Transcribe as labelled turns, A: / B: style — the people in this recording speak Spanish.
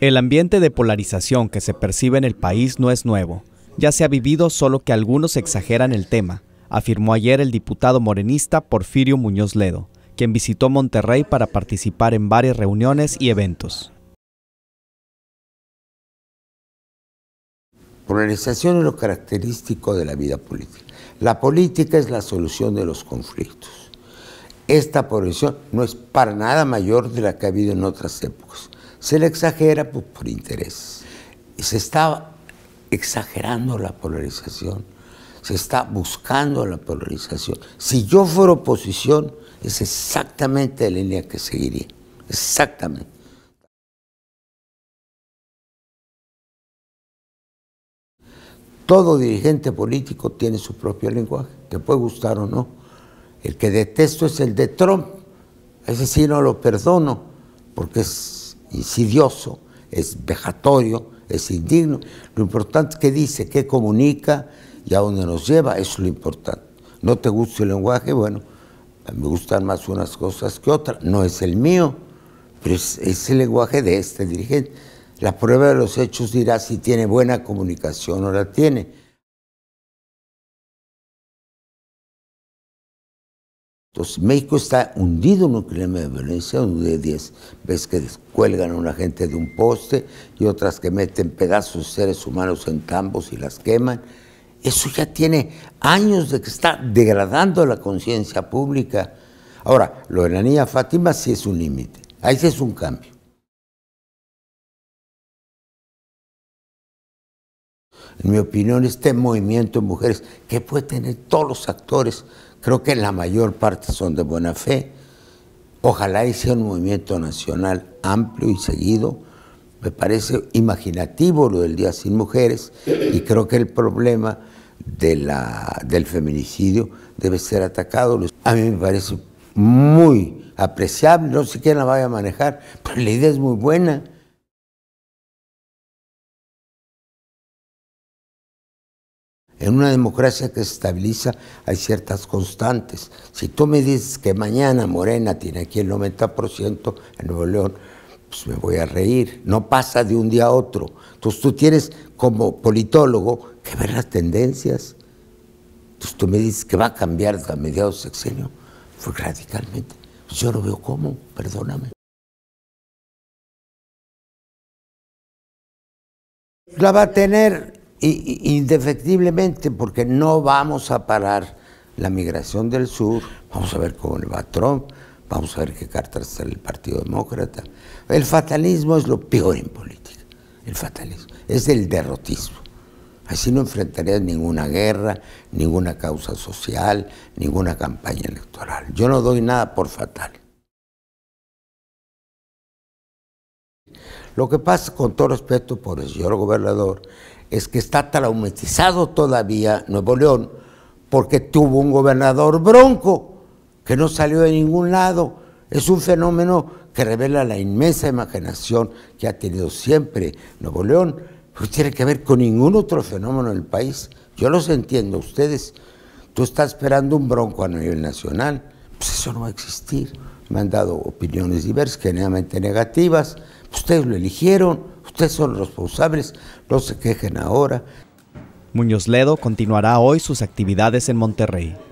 A: El ambiente de polarización que se percibe en el país no es nuevo. Ya se ha vivido, solo que algunos exageran el tema, afirmó ayer el diputado morenista Porfirio Muñoz Ledo, quien visitó Monterrey para participar en varias reuniones y eventos.
B: Polarización es lo característico de la vida política. La política es la solución de los conflictos esta polarización no es para nada mayor de la que ha habido en otras épocas. Se le exagera pues, por interés. Se está exagerando la polarización, se está buscando la polarización. Si yo fuera oposición, es exactamente la línea que seguiría, exactamente. Todo dirigente político tiene su propio lenguaje, te puede gustar o no el que detesto es el de Trump. Ese sí no lo perdono, porque es insidioso, es vejatorio, es indigno. Lo importante es que dice, qué comunica y a dónde nos lleva, eso es lo importante. No te gusta el lenguaje, bueno, me gustan más unas cosas que otras. No es el mío, pero es el lenguaje de este dirigente. La prueba de los hechos dirá si tiene buena comunicación o la tiene. Entonces, México está hundido en un crimen de violencia, donde 10 ves que descuelgan a una gente de un poste y otras que meten pedazos de seres humanos en tambos y las queman. Eso ya tiene años de que está degradando la conciencia pública. Ahora, lo de la niña Fátima sí es un límite, ahí sí es un cambio. en mi opinión, este movimiento de mujeres que puede tener todos los actores, creo que la mayor parte son de buena fe. Ojalá sea un movimiento nacional amplio y seguido. Me parece imaginativo lo del Día Sin Mujeres y creo que el problema del feminicidio debe ser atacado. A mí me parece muy apreciable, no sé quién la vaya a manejar, pero la idea es muy buena. En una democracia que se estabiliza hay ciertas constantes. Si tú me dices que mañana Morena tiene aquí el 90% en Nuevo León, pues me voy a reír. No pasa de un día a otro. Entonces tú tienes como politólogo que ver las tendencias. Entonces tú me dices que va a cambiar a mediados de sexenio. Fue radicalmente. Pues yo no veo cómo, perdóname. La va a tener indefectiblemente, porque no vamos a parar la migración del sur, vamos a ver cómo le va Trump, vamos a ver qué cartas sale el Partido Demócrata. El fatalismo es lo peor en política, el fatalismo, es el derrotismo. Así no enfrentarías ninguna guerra, ninguna causa social, ninguna campaña electoral. Yo no doy nada por fatal. Lo que pasa, con todo respeto por el señor gobernador, es que está traumatizado todavía Nuevo León porque tuvo un gobernador bronco que no salió de ningún lado. Es un fenómeno que revela la inmensa imaginación que ha tenido siempre Nuevo León. No tiene que ver con ningún otro fenómeno del país. Yo los entiendo, ustedes. Tú estás esperando un bronco a nivel nacional. Pues eso no va a existir. Me han dado opiniones diversas, generalmente negativas. Ustedes lo eligieron, ustedes son los responsables, no se quejen ahora. Muñoz Ledo continuará hoy sus actividades en Monterrey.